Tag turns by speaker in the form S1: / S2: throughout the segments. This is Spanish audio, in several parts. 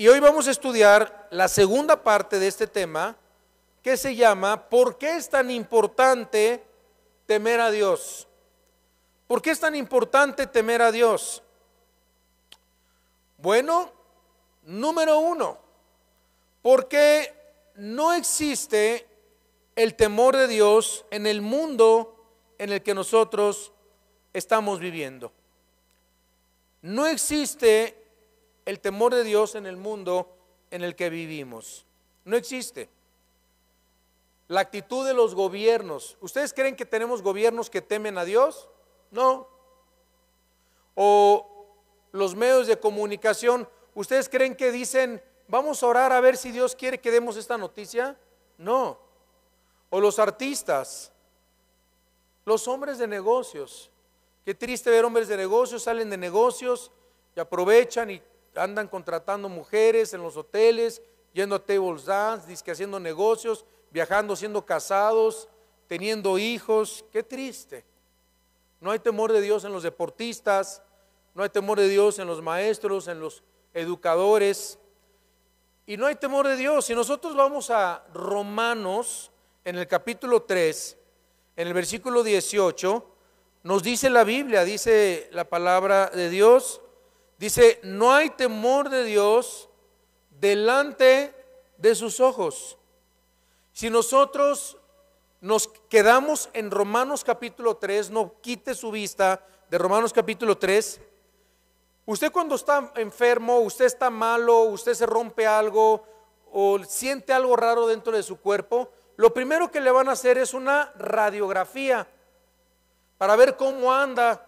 S1: Y hoy vamos a estudiar la segunda parte de este tema que se llama ¿Por qué es tan importante temer a Dios? ¿Por qué es tan importante temer a Dios? Bueno, número uno, porque no existe el temor de Dios en el mundo en el que nosotros estamos viviendo. No existe el temor de Dios en el mundo en el que vivimos. No existe. La actitud de los gobiernos. ¿Ustedes creen que tenemos gobiernos que temen a Dios? No. O los medios de comunicación, ¿ustedes creen que dicen, vamos a orar a ver si Dios quiere que demos esta noticia? No. O los artistas, los hombres de negocios. Qué triste ver hombres de negocios, salen de negocios y aprovechan y andan contratando mujeres en los hoteles, yendo a tables dance, disque haciendo negocios, viajando, siendo casados, teniendo hijos. Qué triste. No hay temor de Dios en los deportistas, no hay temor de Dios en los maestros, en los educadores. Y no hay temor de Dios. Si nosotros vamos a Romanos, en el capítulo 3, en el versículo 18, nos dice la Biblia, dice la palabra de Dios, Dice, no hay temor de Dios delante de sus ojos. Si nosotros nos quedamos en Romanos capítulo 3, no quite su vista de Romanos capítulo 3. Usted cuando está enfermo, usted está malo, usted se rompe algo o siente algo raro dentro de su cuerpo, lo primero que le van a hacer es una radiografía para ver cómo anda.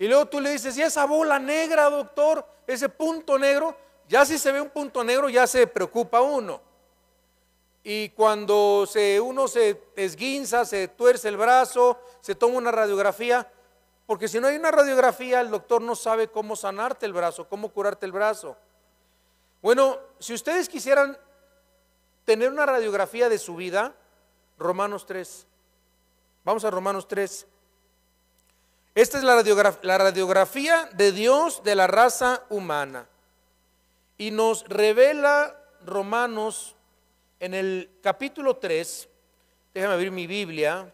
S1: Y luego tú le dices, ¿y esa bola negra, doctor? Ese punto negro. Ya si se ve un punto negro, ya se preocupa uno. Y cuando uno se esguinza, se tuerce el brazo, se toma una radiografía, porque si no hay una radiografía, el doctor no sabe cómo sanarte el brazo, cómo curarte el brazo. Bueno, si ustedes quisieran tener una radiografía de su vida, Romanos 3. Vamos a Romanos 3. Esta es la, la radiografía de Dios de la raza humana. Y nos revela Romanos en el capítulo 3, déjame abrir mi Biblia,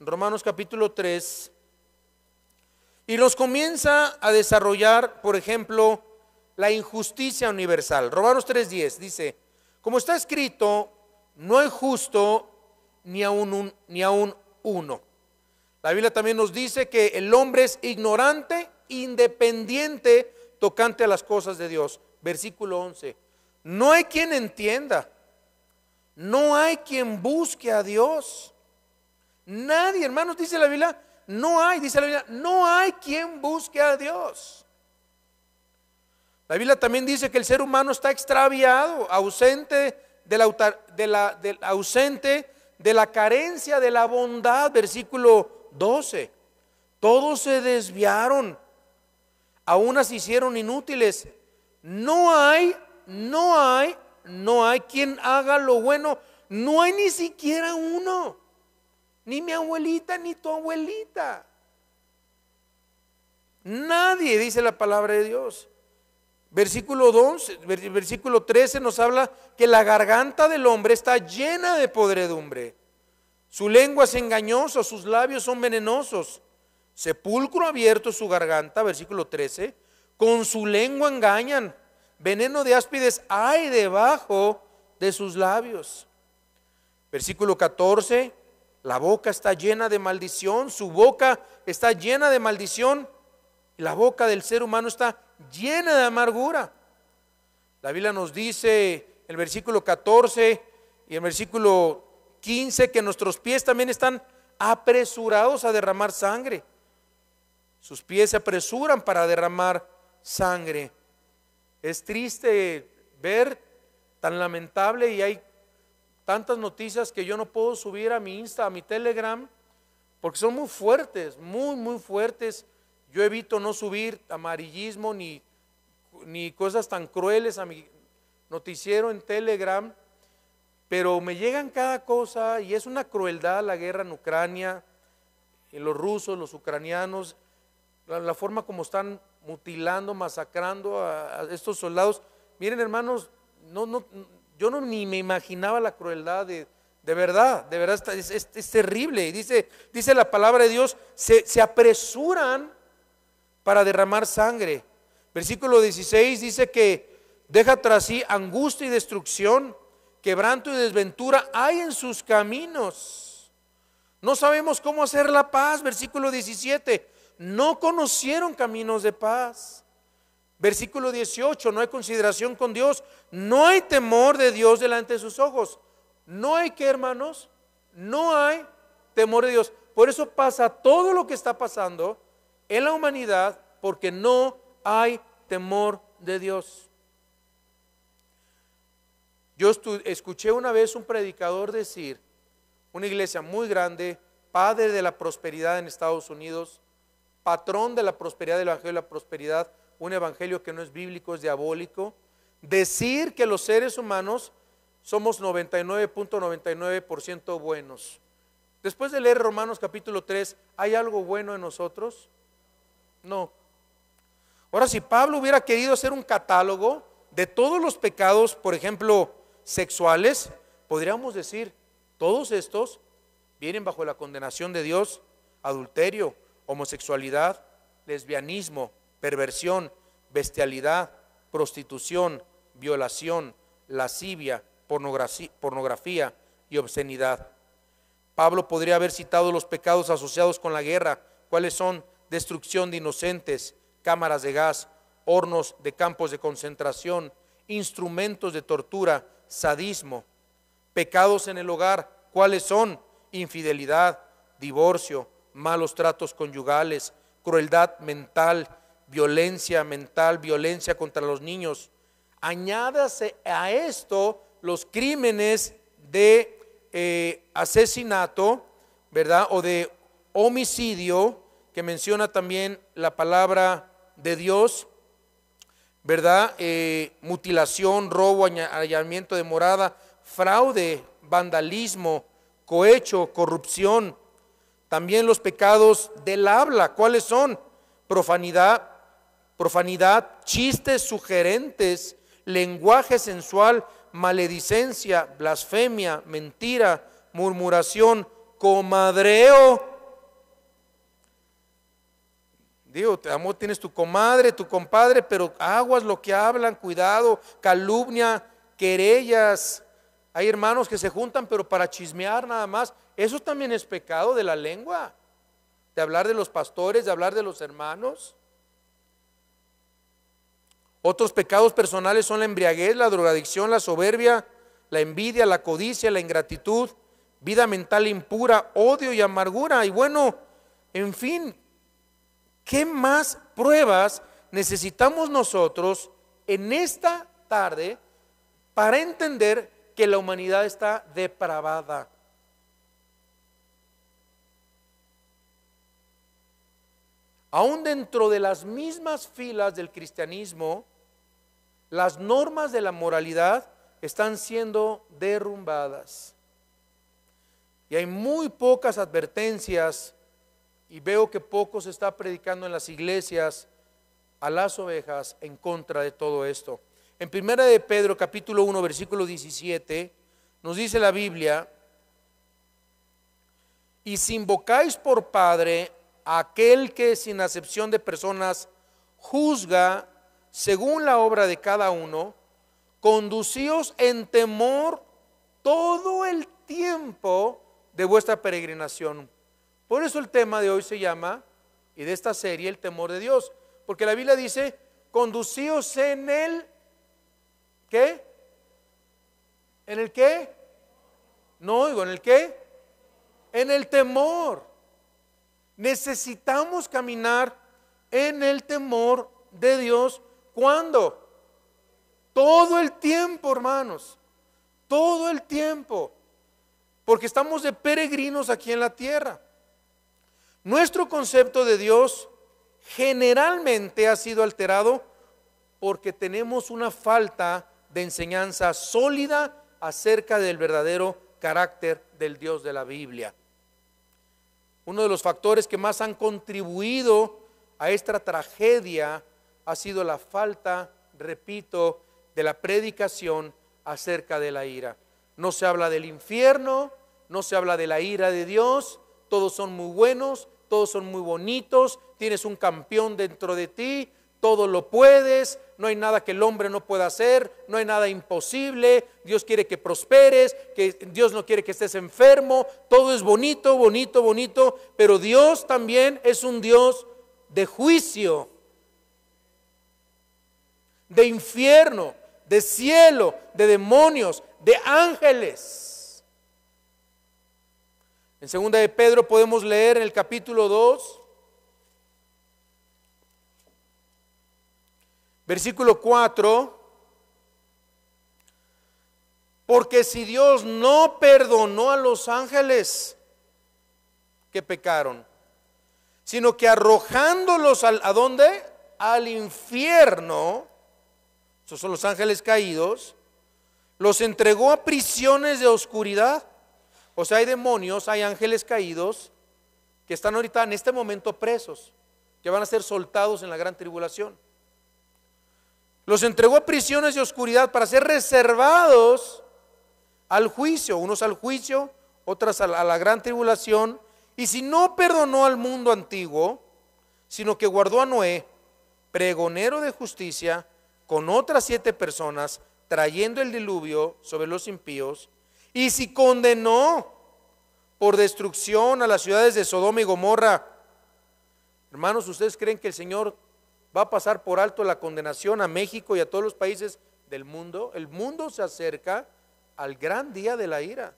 S1: Romanos capítulo 3, y nos comienza a desarrollar, por ejemplo, la injusticia universal. Romanos 3.10 dice, como está escrito, no es justo ni aún un, ni aún uno. La Biblia también nos dice que el hombre es ignorante, independiente, tocante a las cosas de Dios. Versículo 11. No hay quien entienda. No hay quien busque a Dios. Nadie, hermanos, dice la Biblia, no hay, dice la Biblia, no hay quien busque a Dios. La Biblia también dice que el ser humano está extraviado, ausente de la, ausente de la carencia de la bondad, versículo 12 Todos se desviaron, aún se hicieron inútiles. No hay, no hay, no hay quien haga lo bueno, no hay ni siquiera uno, ni mi abuelita, ni tu abuelita. Nadie dice la palabra de Dios. Versículo 12, versículo 13 nos habla que la garganta del hombre está llena de podredumbre. Su lengua es engañosa, sus labios son venenosos. Sepulcro abierto su garganta, versículo 13. Con su lengua engañan. Veneno de áspides hay debajo de sus labios. Versículo 14. La boca está llena de maldición, su boca está llena de maldición. Y la boca del ser humano está llena de amargura. La Biblia nos dice el versículo 14 y el versículo 15 que nuestros pies también están apresurados a derramar sangre. Sus pies se apresuran para derramar sangre. Es triste ver tan lamentable y hay tantas noticias que yo no puedo subir a mi Insta, a mi Telegram, porque son muy fuertes, muy, muy fuertes. Yo evito no subir amarillismo ni, ni cosas tan crueles a mi noticiero en Telegram pero me llegan cada cosa y es una crueldad la guerra en Ucrania, en eh, los rusos, los ucranianos, la, forma como están mutilando, masacrando a, estos soldados. Miren, hermanos, no, no, yo no ni me imaginaba la crueldad de, verdad, de verdad es, es, terrible. Dice, dice la palabra de Dios, se, se, apresuran para derramar sangre. Versículo 16 dice que deja tras sí angustia y destrucción quebranto y desventura hay en sus caminos. No sabemos cómo hacer la paz, versículo 17. No conocieron caminos de paz. Versículo 18, no hay consideración con Dios, no hay temor de Dios delante de sus ojos. No hay que, hermanos, no hay temor de Dios. Por eso pasa todo lo que está pasando en la humanidad, porque no hay temor de Dios. Yo escuché una vez un predicador decir, una iglesia muy grande, padre de la prosperidad en Estados Unidos, patrón de la prosperidad del Evangelio de la Prosperidad, un Evangelio que no es bíblico, es diabólico, decir que los seres humanos somos 99.99% buenos. Después de leer Romanos capítulo 3, ¿hay algo bueno en nosotros? No. Ahora, si Pablo hubiera querido hacer un catálogo de todos los pecados, por ejemplo, sexuales, podríamos decir, todos estos vienen bajo la condenación de Dios, adulterio, homosexualidad, lesbianismo, perversión, bestialidad, prostitución, violación, lascivia, pornografía, pornografía y obscenidad. Pablo podría haber citado los pecados asociados con la guerra, cuáles son destrucción de inocentes, cámaras de gas, hornos de campos de concentración, instrumentos de tortura, sadismo, pecados en el hogar, ¿cuáles son? Infidelidad, divorcio, malos tratos conyugales, crueldad mental, violencia mental, violencia contra los niños. Añádase a esto los crímenes de eh, asesinato, ¿verdad? O de homicidio, que menciona también la palabra de Dios, ¿verdad? Eh, mutilación, robo, allanamiento de morada, fraude, vandalismo, cohecho, corrupción. También los pecados del habla, ¿cuáles son? Profanidad, profanidad, chistes sugerentes, lenguaje sensual, maledicencia, blasfemia, mentira, murmuración, comadreo, Digo, amo, tienes tu comadre, tu compadre, pero aguas lo que hablan, cuidado, calumnia, querellas. Hay hermanos que se juntan, pero para chismear nada más. Eso también es pecado de la lengua, de hablar de los pastores, de hablar de los hermanos. Otros pecados personales son la embriaguez, la drogadicción, la soberbia, la envidia, la codicia, la ingratitud, vida mental impura, odio y amargura. Y bueno, en fin, ¿Qué más pruebas necesitamos nosotros en esta tarde para entender que la humanidad está depravada? Aún dentro de las mismas filas del cristianismo, las normas de la moralidad están siendo derrumbadas. Y hay muy pocas advertencias y veo que poco se está predicando en las iglesias a las ovejas en contra de todo esto. En primera de Pedro capítulo 1 versículo 17 nos dice la Biblia, y si invocáis por Padre a aquel que sin acepción de personas juzga según la obra de cada uno, conducíos en temor todo el tiempo de vuestra peregrinación por eso el tema de hoy se llama, y de esta serie, el temor de Dios. Porque la Biblia dice, conducíos en el, ¿qué? ¿En el qué? No digo ¿en el qué? En el temor. Necesitamos caminar en el temor de Dios. ¿Cuándo? Todo el tiempo, hermanos. Todo el tiempo. Porque estamos de peregrinos aquí en la tierra. Nuestro concepto de Dios generalmente ha sido alterado porque tenemos una falta de enseñanza sólida acerca del verdadero carácter del Dios de la Biblia. Uno de los factores que más han contribuido a esta tragedia ha sido la falta, repito, de la predicación acerca de la ira. No se habla del infierno, no se habla de la ira de Dios, todos son muy buenos, todos son muy bonitos, tienes un campeón dentro de ti, todo lo puedes, no hay nada que el hombre no pueda hacer, no hay nada imposible, Dios quiere que prosperes, que Dios no quiere que estés enfermo, todo es bonito, bonito, bonito, pero Dios también es un Dios de juicio, de infierno, de cielo, de demonios, de ángeles. En segunda de Pedro podemos leer en el capítulo 2, versículo 4, porque si Dios no perdonó a los ángeles que pecaron, sino que arrojándolos al, a dónde? Al infierno, esos son los ángeles caídos, los entregó a prisiones de oscuridad o sea, hay demonios, hay ángeles caídos que están ahorita en este momento presos, que van a ser soltados en la gran tribulación. Los entregó a prisiones de oscuridad para ser reservados al juicio, unos al juicio, otras a la, a la gran tribulación. Y si no perdonó al mundo antiguo, sino que guardó a Noé, pregonero de justicia, con otras siete personas, trayendo el diluvio sobre los impíos, y si condenó por destrucción a las ciudades de Sodoma y Gomorra, hermanos, ¿ustedes creen que el Señor va a pasar por alto la condenación a México y a todos los países del mundo? El mundo se acerca al gran día de la ira.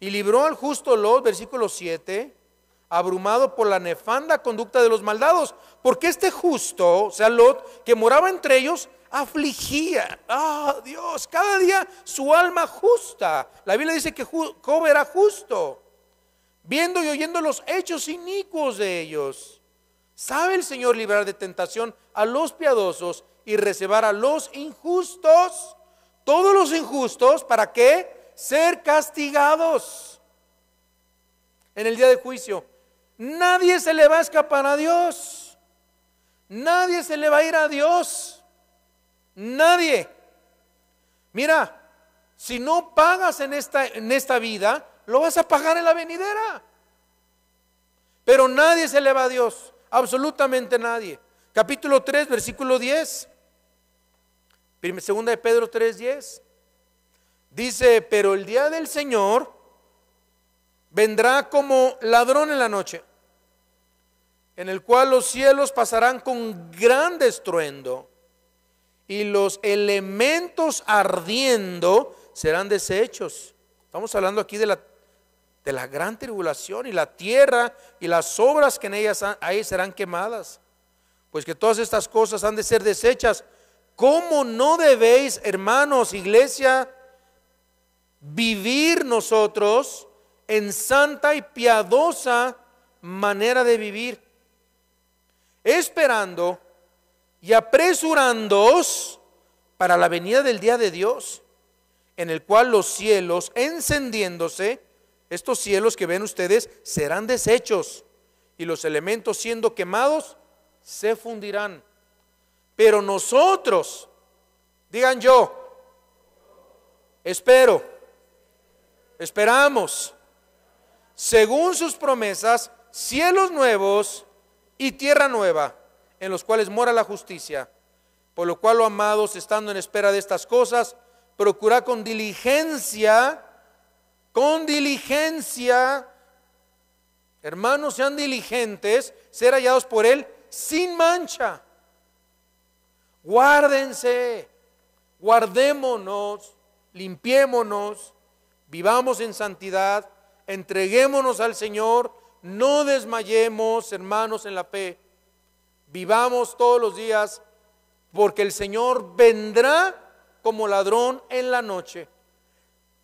S1: Y libró al justo Lot, versículo 7, abrumado por la nefanda conducta de los maldados, porque este justo, o sea, Lot, que moraba entre ellos, afligía. Ah, Dios, cada día su alma justa. La Biblia dice que Job era justo, viendo y oyendo los hechos inicuos de ellos. ¿Sabe el Señor librar de tentación a los piadosos y reservar a los injustos? Todos los injustos, ¿para qué? Ser castigados en el día de juicio. Nadie se le va a escapar a Dios. Nadie se le va a ir a Dios. Nadie. Mira, si no pagas en esta, en esta vida, lo vas a pagar en la venidera. Pero nadie se le va a Dios. Absolutamente nadie. Capítulo 3, versículo 10. Segunda de Pedro 3, 10. Dice, pero el día del Señor vendrá como ladrón en la noche, en el cual los cielos pasarán con gran estruendo y los elementos ardiendo serán deshechos. Estamos hablando aquí de la, de la gran tribulación y la tierra y las obras que en ellas ahí serán quemadas. Pues que todas estas cosas han de ser deshechas. ¿Cómo no debéis, hermanos, iglesia, vivir nosotros? en santa y piadosa manera de vivir, esperando y apresurándoos para la venida del día de Dios, en el cual los cielos encendiéndose, estos cielos que ven ustedes serán deshechos y los elementos siendo quemados se fundirán. Pero nosotros, digan yo, espero, esperamos según sus promesas, cielos nuevos y tierra nueva, en los cuales mora la justicia. Por lo cual, oh amados, estando en espera de estas cosas, procura con diligencia, con diligencia, hermanos, sean diligentes, ser hallados por Él sin mancha. Guárdense, guardémonos, limpiémonos, vivamos en santidad, entreguémonos al Señor, no desmayemos, hermanos, en la fe. Vivamos todos los días, porque el Señor vendrá como ladrón en la noche.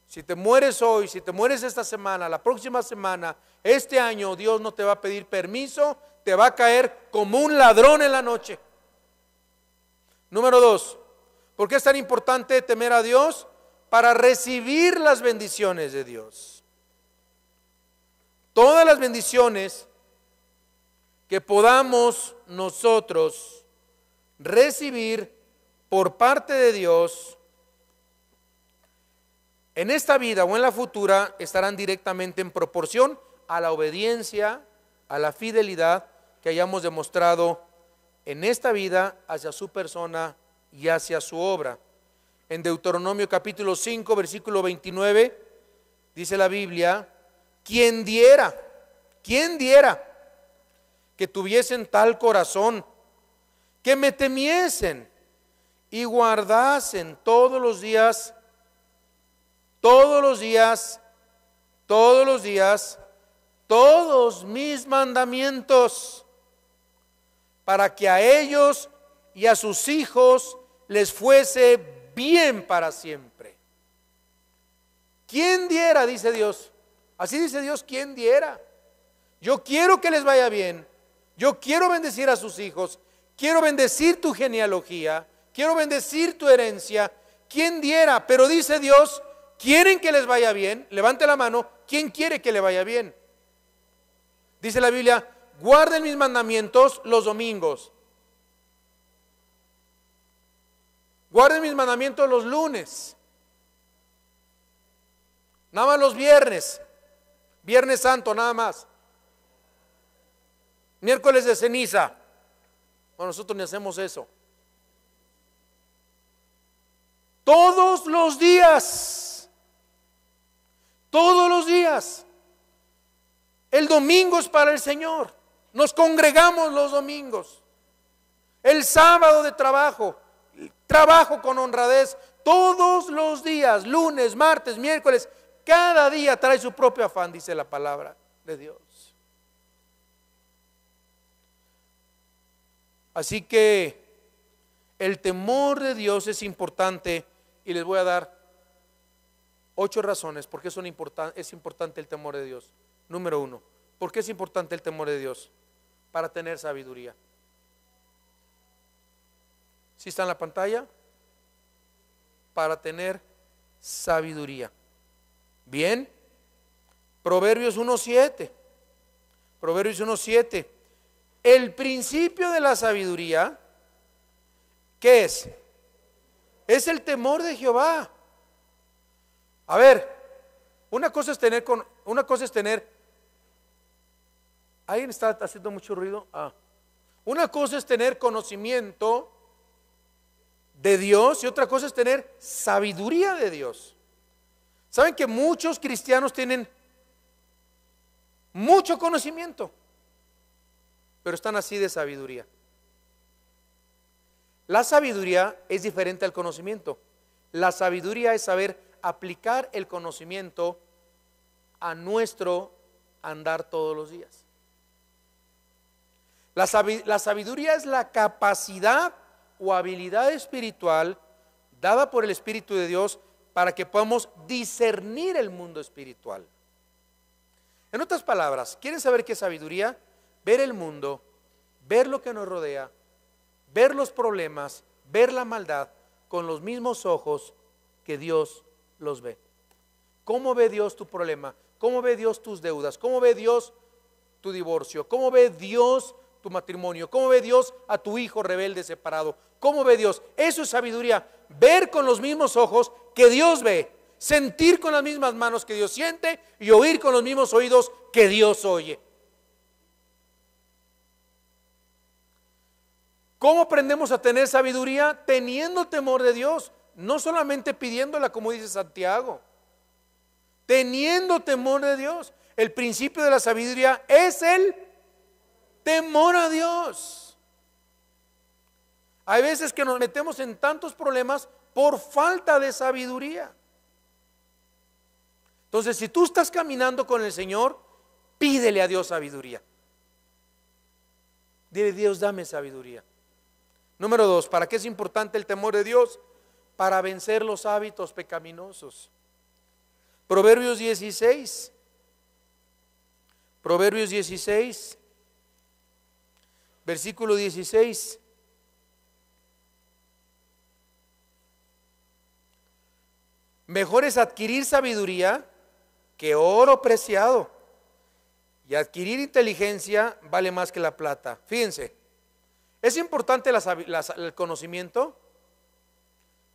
S1: Si te mueres hoy, si te mueres esta semana, la próxima semana, este año, Dios no te va a pedir permiso, te va a caer como un ladrón en la noche. Número dos, ¿por qué es tan importante temer a Dios? Para recibir las bendiciones de Dios todas las bendiciones que podamos nosotros recibir por parte de Dios en esta vida o en la futura estarán directamente en proporción a la obediencia, a la fidelidad que hayamos demostrado en esta vida hacia su persona y hacia su obra. En Deuteronomio capítulo 5, versículo 29, dice la Biblia, quien diera, quien diera que tuviesen tal corazón, que me temiesen y guardasen todos los días, todos los días, todos los días, todos mis mandamientos, para que a ellos y a sus hijos les fuese bien para siempre. ¿Quién diera, dice Dios, Así dice Dios, quien diera. Yo quiero que les vaya bien. Yo quiero bendecir a sus hijos. Quiero bendecir tu genealogía. Quiero bendecir tu herencia. Quien diera. Pero dice Dios, ¿quieren que les vaya bien? Levante la mano. ¿Quién quiere que le vaya bien? Dice la Biblia, guarden mis mandamientos los domingos. Guarden mis mandamientos los lunes. Nada más los viernes. Viernes Santo nada más. Miércoles de ceniza. Bueno, nosotros ni hacemos eso. Todos los días. Todos los días. El domingo es para el Señor. Nos congregamos los domingos. El sábado de trabajo. Trabajo con honradez. Todos los días. Lunes, martes, miércoles cada día trae su propio afán, dice la palabra de Dios. Así que el temor de Dios es importante y les voy a dar ocho razones por qué es importante el temor de Dios. Número uno, ¿por qué es importante el temor de Dios? Para tener sabiduría. Si está en la pantalla? Para tener sabiduría. Bien. Proverbios 1.7. Proverbios 1.7. El principio de la sabiduría, ¿qué es? Es el temor de Jehová. A ver, una cosa es tener con, una cosa es tener. ¿Alguien está haciendo mucho ruido? Ah. Una cosa es tener conocimiento de Dios y otra cosa es tener sabiduría de Dios. ¿Saben que muchos cristianos tienen mucho conocimiento, pero están así de sabiduría? La sabiduría es diferente al conocimiento. La sabiduría es saber aplicar el conocimiento a nuestro andar todos los días. La, sabiduría es la capacidad o habilidad espiritual dada por el Espíritu de Dios para que podamos discernir el mundo espiritual. En otras palabras, ¿quieren saber qué es sabiduría? Ver el mundo, ver lo que nos rodea, ver los problemas, ver la maldad con los mismos ojos que Dios los ve. ¿Cómo ve Dios tu problema? ¿Cómo ve Dios tus deudas? ¿Cómo ve Dios tu divorcio? ¿Cómo ve Dios tu matrimonio? ¿Cómo ve Dios a tu hijo rebelde separado? ¿Cómo ve Dios? Eso es sabiduría. Ver con los mismos ojos que Dios ve, sentir con las mismas manos que Dios siente y oír con los mismos oídos que Dios oye. ¿Cómo aprendemos a tener sabiduría? Teniendo temor de Dios, no solamente pidiéndola como dice Santiago, teniendo temor de Dios. El principio de la sabiduría es el temor a Dios. Hay veces que nos metemos en tantos problemas por falta de sabiduría. Entonces, si tú estás caminando con el Señor, pídele a Dios sabiduría. Dile, Dios, dame sabiduría. Número dos, ¿para qué es importante el temor de Dios? Para vencer los hábitos pecaminosos. Proverbios 16. Proverbios 16, versículo 16. Mejor es adquirir sabiduría que oro preciado. Y adquirir inteligencia vale más que la plata. Fíjense, ¿es importante el conocimiento?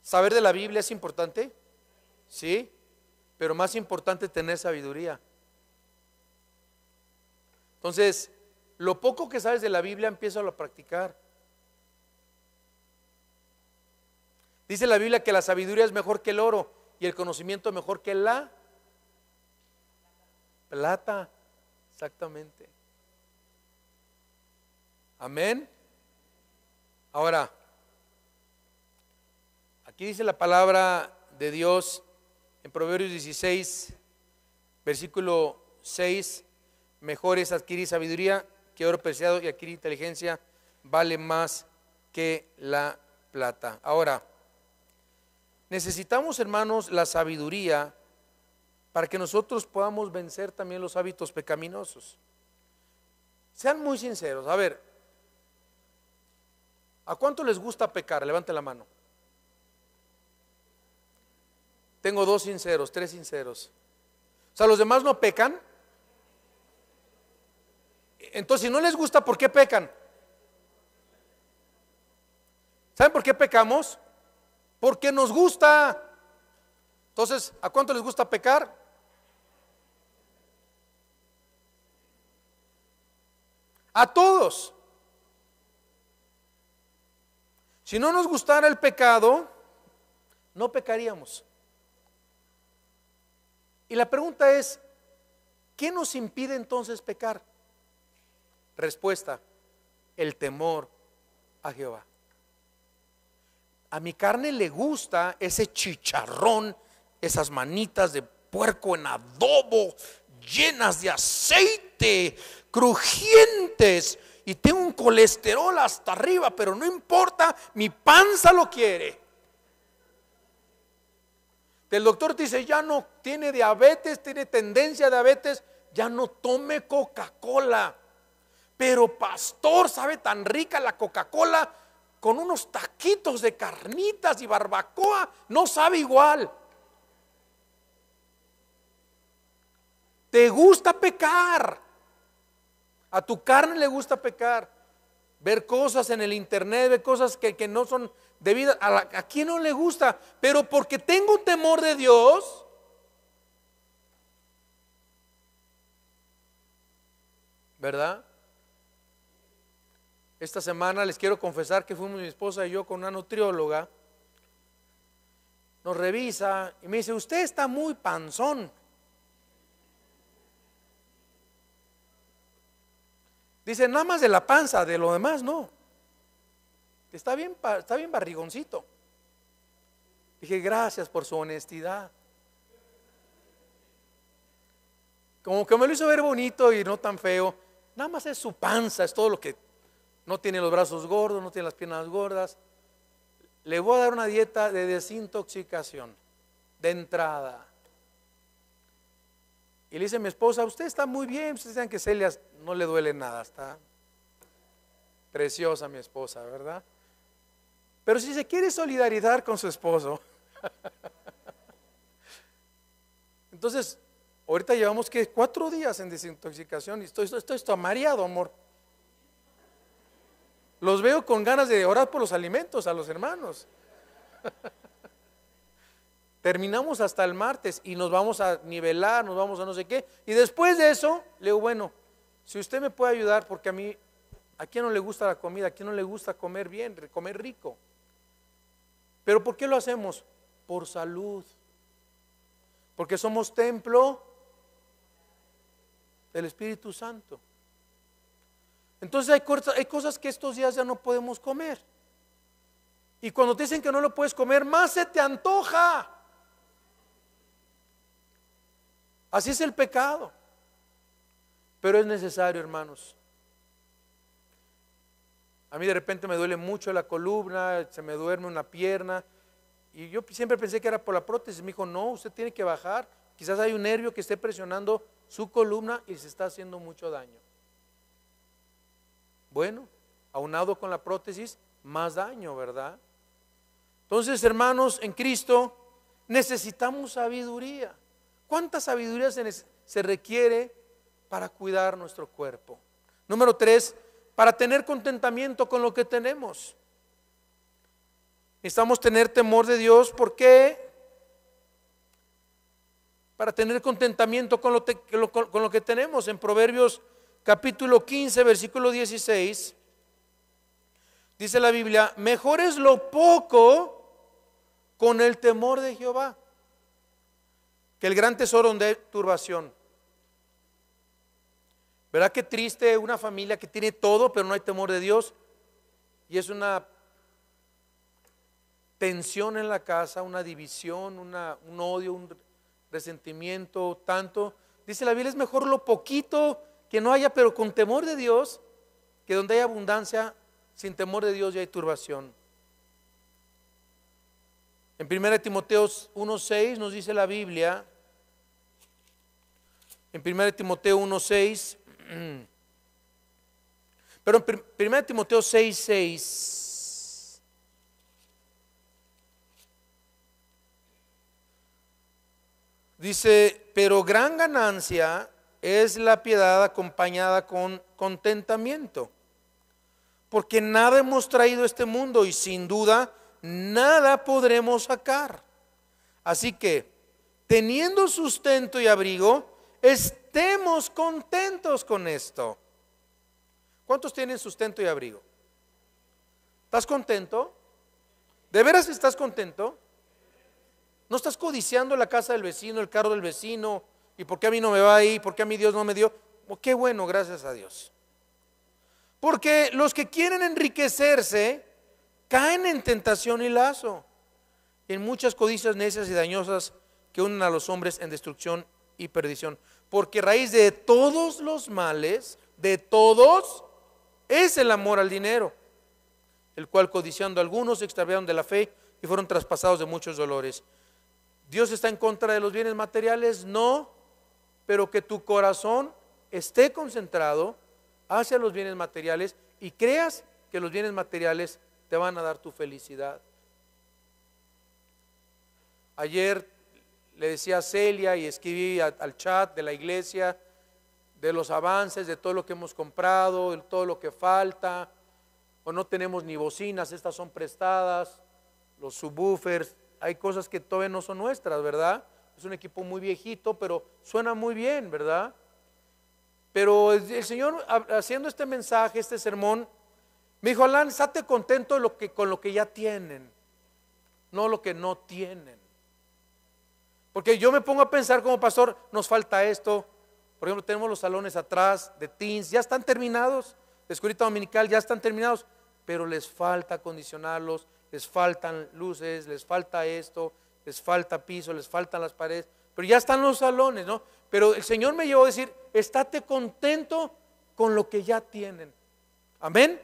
S1: ¿Saber de la Biblia es importante? Sí, pero más importante tener sabiduría. Entonces, lo poco que sabes de la Biblia empieza a practicar. Dice la Biblia que la sabiduría es mejor que el oro y el conocimiento mejor que la plata. Exactamente. Amén. Ahora, aquí dice la palabra de Dios en Proverbios 16, versículo 6, mejor es adquirir sabiduría que oro preciado y adquirir inteligencia vale más que la plata. Ahora, Necesitamos, hermanos, la sabiduría para que nosotros podamos vencer también los hábitos pecaminosos. Sean muy sinceros, a ver, ¿a cuánto les gusta pecar? Levante la mano. Tengo dos sinceros, tres sinceros. O sea, los demás no pecan. Entonces, si no les gusta, ¿por qué pecan? ¿Saben por qué pecamos? Porque nos gusta. Entonces, ¿a cuánto les gusta pecar? A todos. Si no nos gustara el pecado, no pecaríamos. Y la pregunta es, ¿qué nos impide entonces pecar? Respuesta, el temor a Jehová. A mi carne le gusta ese chicharrón, esas manitas de puerco en adobo, llenas de aceite, crujientes. Y tengo un colesterol hasta arriba, pero no importa, mi panza lo quiere. El doctor dice, ya no tiene diabetes, tiene tendencia a diabetes, ya no tome Coca-Cola. Pero pastor, sabe tan rica la Coca-Cola, con unos taquitos de carnitas y barbacoa, no sabe igual. Te gusta pecar. A tu carne le gusta pecar. Ver cosas en el internet, ver cosas que, no son debidas. A, a quien no le gusta, pero porque tengo temor de Dios. ¿Verdad? Esta semana les quiero confesar que fuimos mi esposa y yo con una nutrióloga. Nos revisa y me dice, usted está muy panzón. Dice, nada más de la panza, de lo demás no. Está bien, está bien barrigoncito. Dije, gracias por su honestidad. Como que me lo hizo ver bonito y no tan feo. Nada más es su panza, es todo lo que no tiene los brazos gordos, no tiene las piernas gordas. Le voy a dar una dieta de desintoxicación, de entrada. Y le dice mi esposa, usted está muy bien, ustedes saben que Celia no le duele nada, está preciosa mi esposa, ¿verdad? Pero si se quiere solidarizar con su esposo, entonces, ahorita llevamos que cuatro días en desintoxicación y estoy, estoy, estoy, mareado, amor. Los veo con ganas de orar por los alimentos a los hermanos. Terminamos hasta el martes y nos vamos a nivelar, nos vamos a no sé qué. Y después de eso, le digo, bueno, si usted me puede ayudar, porque a mí, ¿a quién no le gusta la comida? ¿A quién no le gusta comer bien, comer rico? Pero ¿por qué lo hacemos? Por salud. Porque somos templo del Espíritu Santo. Entonces hay, hay cosas que estos días ya no podemos comer. Y cuando te dicen que no lo puedes comer, más se te antoja. Así es el pecado. Pero es necesario, hermanos. A mí de repente me duele mucho la columna, se me duerme una pierna. Y yo siempre pensé que era por la prótesis. Me dijo, no, usted tiene que bajar. Quizás hay un nervio que esté presionando su columna y se está haciendo mucho daño. Bueno, aunado con la prótesis, más daño, ¿verdad? Entonces, hermanos, en Cristo necesitamos sabiduría. ¿Cuánta sabiduría se, requiere para cuidar nuestro cuerpo? Número tres, para tener contentamiento con lo que tenemos. Necesitamos tener temor de Dios. ¿Por qué? Para tener contentamiento con lo, con lo que tenemos. En Proverbios capítulo 15, versículo 16, dice la Biblia, mejor es lo poco con el temor de Jehová que el gran tesoro de turbación. ¿Verdad qué triste una familia que tiene todo pero no hay temor de Dios? Y es una tensión en la casa, una división, una, un odio, un resentimiento, tanto. Dice la Biblia, es mejor lo poquito que no haya, pero con temor de Dios, que donde hay abundancia, sin temor de Dios ya hay turbación. En 1 Timoteo 1.6 nos dice la Biblia, en 1 Timoteo 1.6, pero en 1 Timoteo 6.6, Dice, pero gran ganancia es la piedad acompañada con contentamiento. Porque nada hemos traído a este mundo y sin duda nada podremos sacar. Así que, teniendo sustento y abrigo, estemos contentos con esto. ¿Cuántos tienen sustento y abrigo? ¿Estás contento? ¿De veras estás contento? ¿No estás codiciando la casa del vecino, el carro del vecino, ¿Y por qué a mí no me va ahí? ¿Por qué a mí Dios no me dio? Pues, qué bueno, gracias a Dios. Porque los que quieren enriquecerse caen en tentación y lazo, en muchas codicias necias y dañosas que unen a los hombres en destrucción y perdición. Porque raíz de todos los males, de todos, es el amor al dinero, el cual codiciando algunos se extraviaron de la fe y fueron traspasados de muchos dolores. ¿Dios está en contra de los bienes materiales? No pero que tu corazón esté concentrado hacia los bienes materiales y creas que los bienes materiales te van a dar tu felicidad. Ayer le decía a Celia y escribí al chat de la iglesia de los avances, de todo lo que hemos comprado, de todo lo que falta, o no tenemos ni bocinas, estas son prestadas, los subwoofers, hay cosas que todavía no son nuestras, ¿verdad? Es un equipo muy viejito, pero suena muy bien, ¿verdad? Pero el Señor, haciendo este mensaje, este sermón, me dijo, Alan, estate contento con lo que ya tienen, no lo que no tienen. Porque yo me pongo a pensar como pastor, nos falta esto. Por ejemplo, tenemos los salones atrás de teens, ya están terminados, de escuelita dominical ya están terminados, pero les falta acondicionarlos, les faltan luces, les falta esto, les falta piso, les faltan las paredes, pero ya están los salones, ¿no? Pero el Señor me llevó a decir, estate contento con lo que ya tienen. Amén.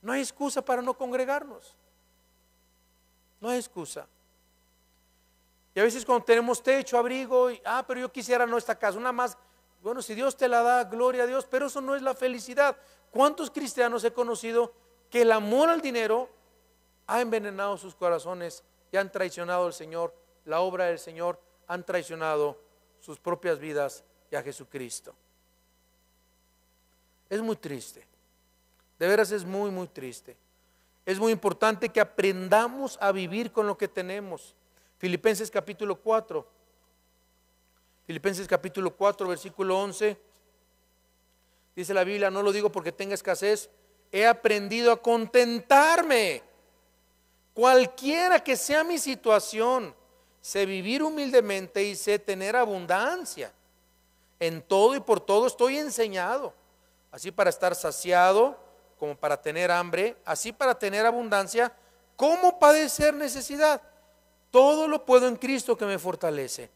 S1: No hay excusa para no congregarnos. No hay excusa. Y a veces cuando tenemos techo, abrigo, y, ah, pero yo quisiera no esta casa, una más. Bueno, si Dios te la da, gloria a Dios, pero eso no es la felicidad. ¿Cuántos cristianos he conocido que el amor al dinero ha envenenado sus corazones y han traicionado al Señor, la obra del Señor, han traicionado sus propias vidas y a Jesucristo. Es muy triste. De veras es muy, muy triste. Es muy importante que aprendamos a vivir con lo que tenemos. Filipenses capítulo 4. Filipenses capítulo 4, versículo 11. Dice la Biblia, no lo digo porque tenga escasez. He aprendido a contentarme cualquiera que sea mi situación, sé vivir humildemente y sé tener abundancia. En todo y por todo estoy enseñado, así para estar saciado como para tener hambre, así para tener abundancia, como padecer necesidad. Todo lo puedo en Cristo que me fortalece.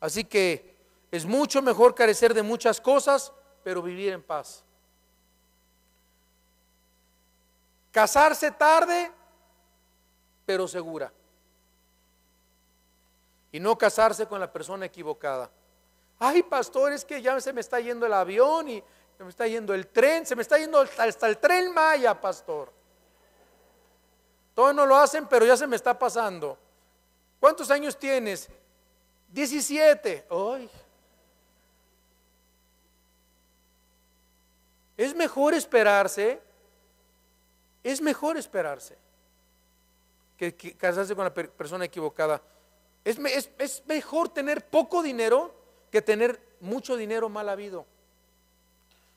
S1: Así que es mucho mejor carecer de muchas cosas, pero vivir en paz. Casarse tarde pero segura. Y no casarse con la persona equivocada. Ay, pastor, es que ya se me está yendo el avión y se me está yendo el tren, se me está yendo hasta, el tren Maya, pastor. Todos no lo hacen, pero ya se me está pasando. ¿Cuántos años tienes? 17. Ay. Es mejor esperarse. Es mejor esperarse que, casarse con la persona equivocada. Es, es mejor tener poco dinero que tener mucho dinero mal habido.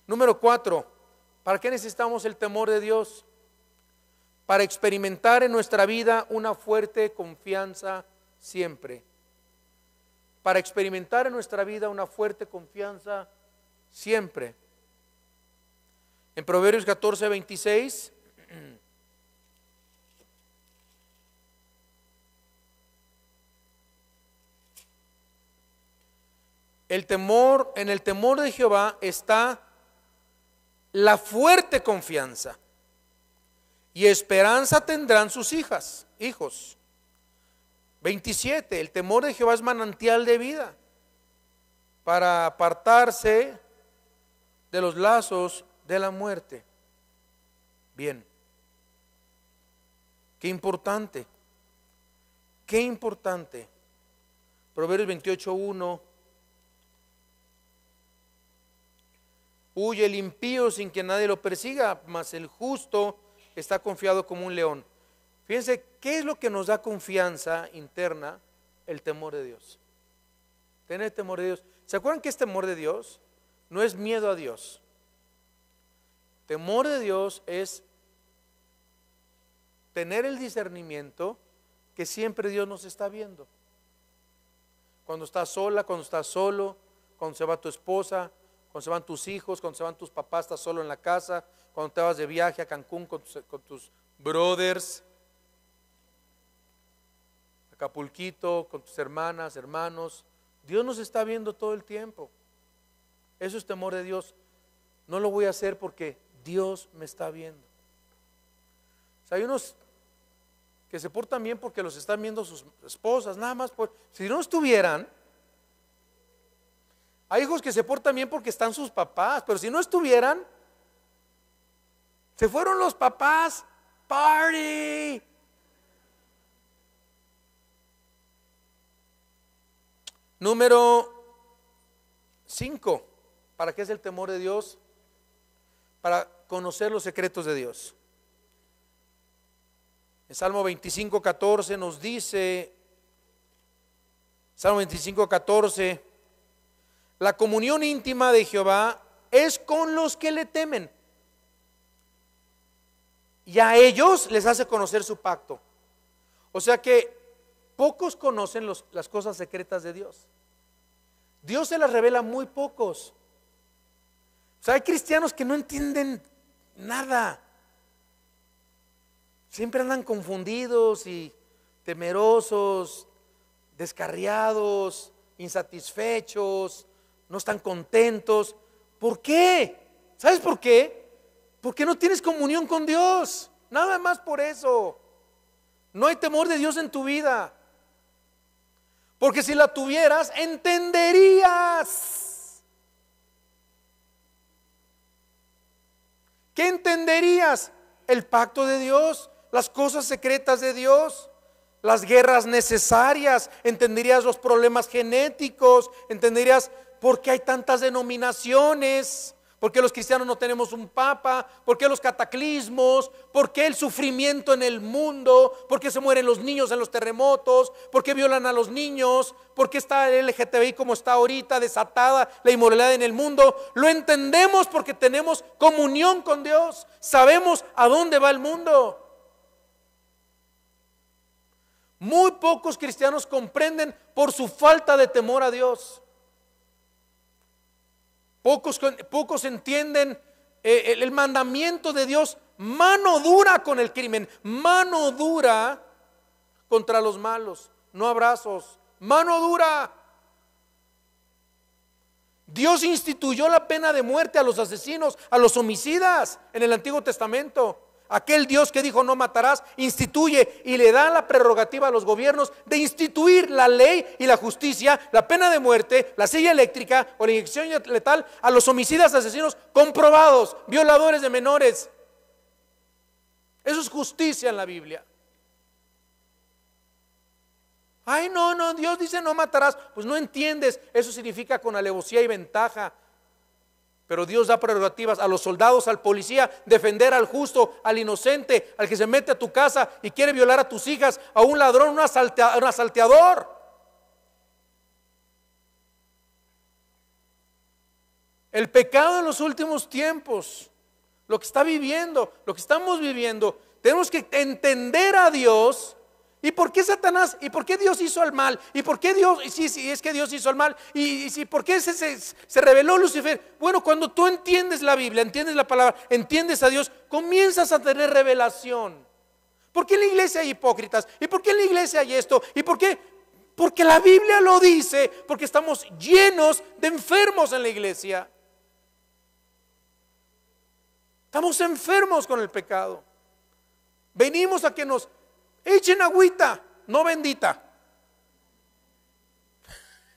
S1: Número cuatro, ¿para qué necesitamos el temor de Dios? Para experimentar en nuestra vida una fuerte confianza siempre. Para experimentar en nuestra vida una fuerte confianza siempre. En Proverbios 14, 26. El temor, en el temor de Jehová está la fuerte confianza y esperanza tendrán sus hijas, hijos. 27. El temor de Jehová es manantial de vida para apartarse de los lazos de la muerte. Bien. Qué importante. Qué importante. Proverbios 1. Huye el impío sin que nadie lo persiga, mas el justo está confiado como un león. Fíjense, ¿qué es lo que nos da confianza interna? El temor de Dios. Tener temor de Dios. ¿Se acuerdan que es este temor de Dios? No es miedo a Dios. Temor de Dios es tener el discernimiento que siempre Dios nos está viendo. Cuando estás sola, cuando estás solo, cuando se va tu esposa, cuando se van tus hijos, cuando se van tus papás, estás solo en la casa, cuando te vas de viaje a Cancún con tus, brothers, Acapulquito, con tus hermanas, hermanos. Dios nos está viendo todo el tiempo. Eso es temor de Dios. No lo voy a hacer porque Dios me está viendo. hay unos que se portan bien porque los están viendo sus esposas, nada más. si no estuvieran, hay hijos que se portan bien porque están sus papás, pero si no estuvieran, se fueron los papás, party. Número 5. ¿Para qué es el temor de Dios? Para conocer los secretos de Dios. El Salmo 25, 14 nos dice, Salmo 25, 14 la comunión íntima de Jehová es con los que le temen. Y a ellos les hace conocer su pacto. O sea que pocos conocen las cosas secretas de Dios. Dios se las revela muy pocos. O sea, hay cristianos que no entienden nada. Siempre andan confundidos y temerosos, descarriados, insatisfechos, no están contentos. ¿Por qué? ¿Sabes por qué? Porque no tienes comunión con Dios. Nada más por eso. No hay temor de Dios en tu vida. Porque si la tuvieras, entenderías. ¿Qué entenderías? El pacto de Dios, las cosas secretas de Dios las guerras necesarias, entenderías los problemas genéticos, entenderías ¿Por qué hay tantas denominaciones? ¿Por qué los cristianos no tenemos un papa? ¿Por qué los cataclismos? ¿Por qué el sufrimiento en el mundo? ¿Por qué se mueren los niños en los terremotos? ¿Por qué violan a los niños? ¿Por qué está el LGTBI como está ahorita, desatada la inmoralidad en el mundo? Lo entendemos porque tenemos comunión con Dios. Sabemos a dónde va el mundo. Muy pocos cristianos comprenden por su falta de temor a Dios. Pocos, pocos entienden eh, el, el mandamiento de Dios, mano dura con el crimen, mano dura contra los malos, no abrazos, mano dura. Dios instituyó la pena de muerte a los asesinos, a los homicidas en el Antiguo Testamento. Aquel Dios que dijo no matarás, instituye y le da la prerrogativa a los gobiernos de instituir la ley y la justicia, la pena de muerte, la silla eléctrica o la inyección letal a los homicidas, asesinos comprobados, violadores de menores. Eso es justicia en la Biblia. Ay, no, no, Dios dice no matarás. Pues no entiendes. Eso significa con alevosía y ventaja. Pero Dios da prerrogativas a los soldados, al policía, defender al justo, al inocente, al que se mete a tu casa y quiere violar a tus hijas, a un ladrón, un, un asalteador. El pecado en los últimos tiempos, lo que está viviendo, lo que estamos viviendo, tenemos que entender a Dios ¿Y por qué Satanás? ¿Y por qué Dios hizo el mal? ¿Y por qué Dios? Sí, sí, es que Dios hizo el mal. ¿Y, y por qué se, se, se reveló Lucifer? Bueno, cuando tú entiendes la Biblia, entiendes la palabra, entiendes a Dios, comienzas a tener revelación. ¿Por qué en la iglesia hay hipócritas? ¿Y por qué en la iglesia hay esto? ¿Y por qué? Porque la Biblia lo dice, porque estamos llenos de enfermos en la iglesia. Estamos enfermos con el pecado. Venimos a que nos echen agüita, no bendita.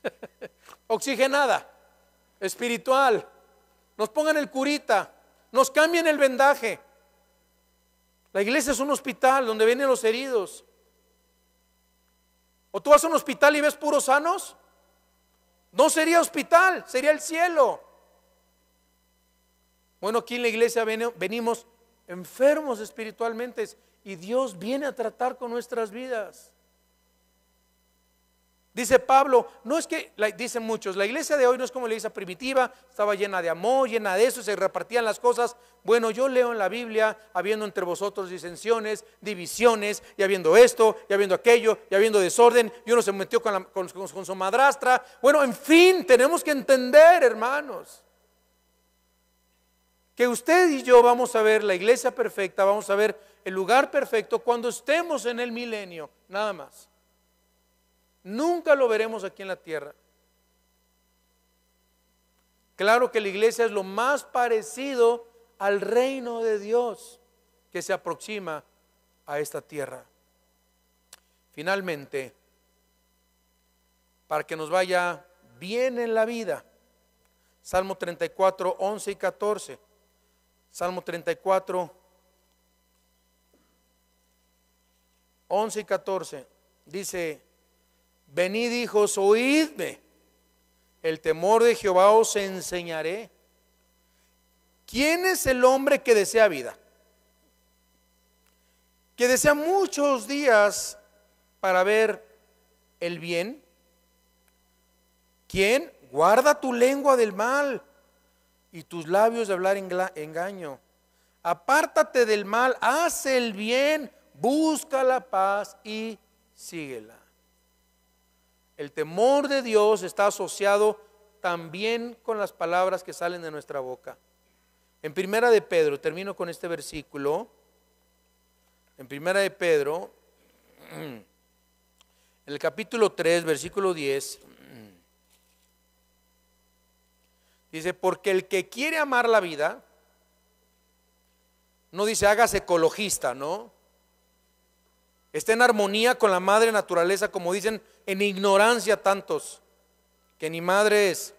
S1: Oxigenada, espiritual. Nos pongan el curita, nos cambien el vendaje. La iglesia es un hospital donde vienen los heridos. ¿O tú vas a un hospital y ves puros sanos? No sería hospital, sería el cielo. Bueno, aquí en la iglesia venimos enfermos espiritualmente y Dios viene a tratar con nuestras vidas. Dice Pablo, no es que, dicen muchos, la iglesia de hoy no es como la iglesia primitiva, estaba llena de amor, llena de eso, se repartían las cosas. Bueno, yo leo en la Biblia, habiendo entre vosotros disensiones, divisiones, y habiendo esto, y habiendo aquello, y habiendo desorden, y uno se metió con, con su madrastra. Bueno, en fin, tenemos que entender, hermanos, que usted y yo vamos a ver la iglesia perfecta, vamos a ver el lugar perfecto cuando estemos en el milenio, nada más. Nunca lo veremos aquí en la tierra. Claro que la iglesia es lo más parecido al reino de Dios que se aproxima a esta tierra. Finalmente, para que nos vaya bien en la vida, Salmo 34, 11 y 14. Salmo 34, 11 y 14, dice, venid hijos, oídme, el temor de Jehová os enseñaré. ¿Quién es el hombre que desea vida? Que desea muchos días para ver el bien. ¿Quién? Guarda tu lengua del mal y tus labios de hablar engaño. Apártate del mal, haz el bien Busca la paz y síguela. El temor de Dios está asociado también con las palabras que salen de nuestra boca. En Primera de Pedro, termino con este versículo. En Primera de Pedro, en el capítulo 3, versículo 10, dice, porque el que quiere amar la vida, no dice hagas ecologista, ¿no? Está en armonía con la madre naturaleza, como dicen, en ignorancia tantos, que ni madre es,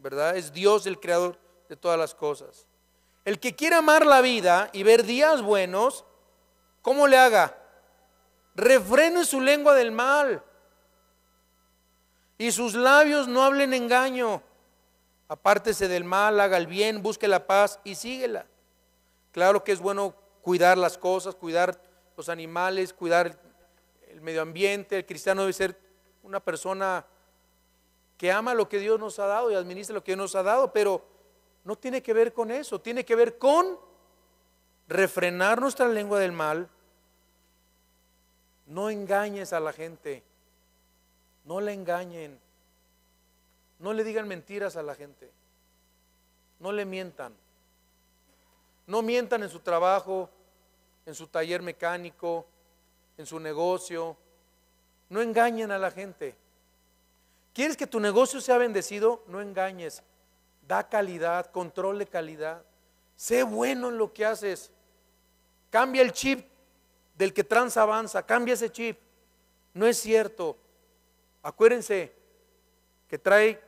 S1: ¿verdad? Es Dios el creador de todas las cosas. El que quiere amar la vida y ver días buenos, ¿cómo le haga? Refrene su lengua del mal y sus labios no hablen engaño. Apártese del mal, haga el bien, busque la paz y síguela. Claro que es bueno cuidar las cosas, cuidar los animales, cuidar el medio ambiente. El cristiano debe ser una persona que ama lo que Dios nos ha dado y administra lo que nos ha dado, pero no tiene que ver con eso, tiene que ver con refrenar nuestra lengua del mal. No engañes a la gente, no le engañen, no le digan mentiras a la gente, no le mientan, no mientan en su trabajo, en su taller mecánico, en su negocio. No engañen a la gente. ¿Quieres que tu negocio sea bendecido? No engañes. Da calidad, controle calidad. Sé bueno en lo que haces. Cambia el chip del que trans avanza. Cambia ese chip. No es cierto. Acuérdense que trae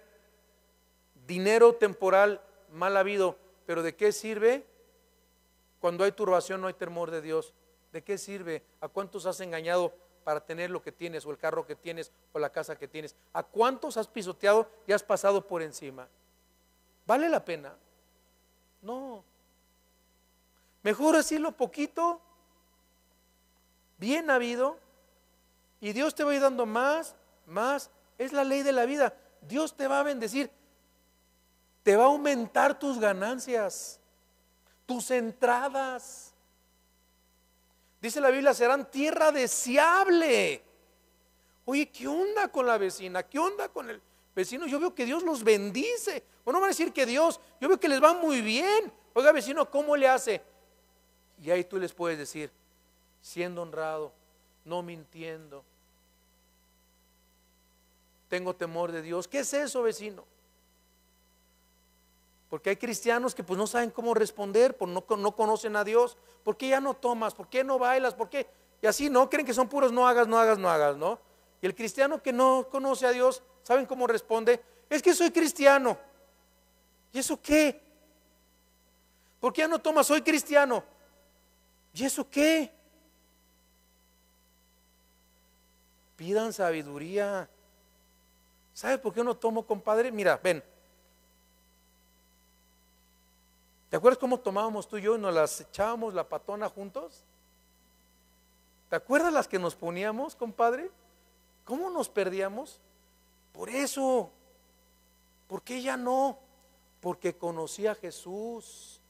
S1: dinero temporal mal habido. Pero ¿de qué sirve? Cuando hay turbación no hay temor de Dios. ¿De qué sirve? ¿A cuántos has engañado para tener lo que tienes o el carro que tienes o la casa que tienes? ¿A cuántos has pisoteado y has pasado por encima? ¿Vale la pena? No. Mejor decirlo lo poquito, bien habido, y Dios te va a ir dando más, más. Es la ley de la vida. Dios te va a bendecir, te va a aumentar tus ganancias tus entradas. Dice la Biblia, serán tierra deseable. Oye, ¿qué onda con la vecina? ¿Qué onda con el vecino? Yo veo que Dios los bendice. no van a decir que Dios, yo veo que les va muy bien. Oiga, vecino, ¿cómo le hace? Y ahí tú les puedes decir, siendo honrado, no mintiendo. Tengo temor de Dios. ¿Qué es eso, vecino? Porque hay cristianos que pues no saben cómo responder, pues no, no conocen a Dios. ¿Por qué ya no tomas? ¿Por qué no bailas? ¿Por qué? Y así no, creen que son puros no hagas, no hagas, no hagas, ¿no? Y el cristiano que no conoce a Dios, ¿saben cómo responde? Es que soy cristiano. ¿Y eso qué? ¿Por qué ya no tomas? Soy cristiano. ¿Y eso qué? Pidan sabiduría. ¿Sabe por qué no tomo, compadre? Mira, ven, ¿Te acuerdas cómo tomábamos tú y yo y nos las echábamos la patona juntos? ¿Te acuerdas las que nos poníamos, compadre? ¿Cómo nos perdíamos? Por eso. ¿Por qué ya no? Porque conocí a Jesús.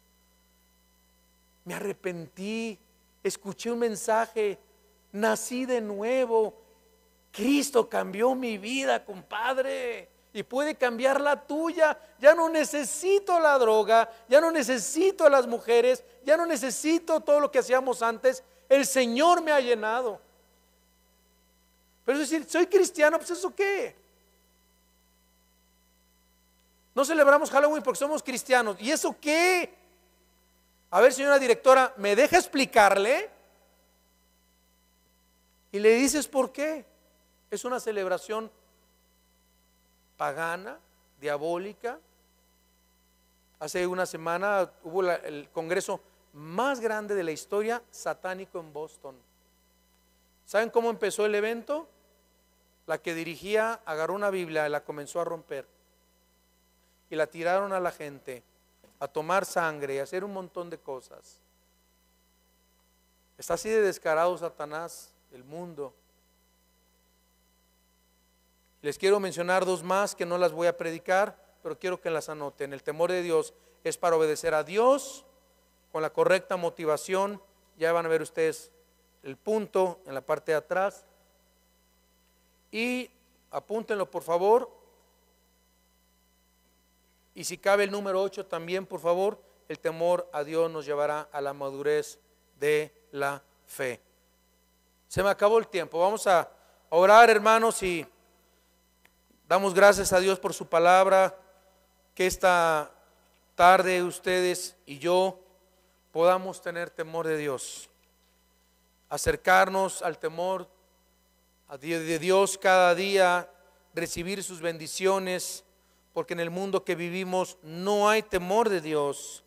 S1: Me arrepentí, escuché un mensaje, nací de nuevo. Cristo cambió mi vida, compadre y puede cambiar la tuya. Ya no necesito la droga, ya no necesito a las mujeres, ya no necesito todo lo que hacíamos antes. El Señor me ha llenado. Pero decir, soy cristiano, pues eso qué. No celebramos Halloween porque somos cristianos. ¿Y eso qué? A ver, señora directora, ¿me deja explicarle? Y le dices por qué. Es una celebración pagana, diabólica. Hace una semana hubo el congreso más grande de la historia satánico en Boston. ¿Saben cómo empezó el evento? La que dirigía agarró una Biblia y la comenzó a romper. Y la tiraron a la gente a tomar sangre y hacer un montón de cosas. Está así de descarado Satanás, el mundo. Les quiero mencionar dos más que no las voy a predicar, pero quiero que las anoten. El temor de Dios es para obedecer a Dios con la correcta motivación. Ya van a ver ustedes el punto en la parte de atrás. Y apúntenlo, por favor. Y si cabe el número 8 también, por favor, el temor a Dios nos llevará a la madurez de la fe. Se me acabó el tiempo. Vamos a orar, hermanos, y... Damos gracias a Dios por su palabra, que esta tarde ustedes y yo podamos tener temor de Dios, acercarnos al temor de Dios cada día, recibir sus bendiciones, porque en el mundo que vivimos no hay temor de Dios.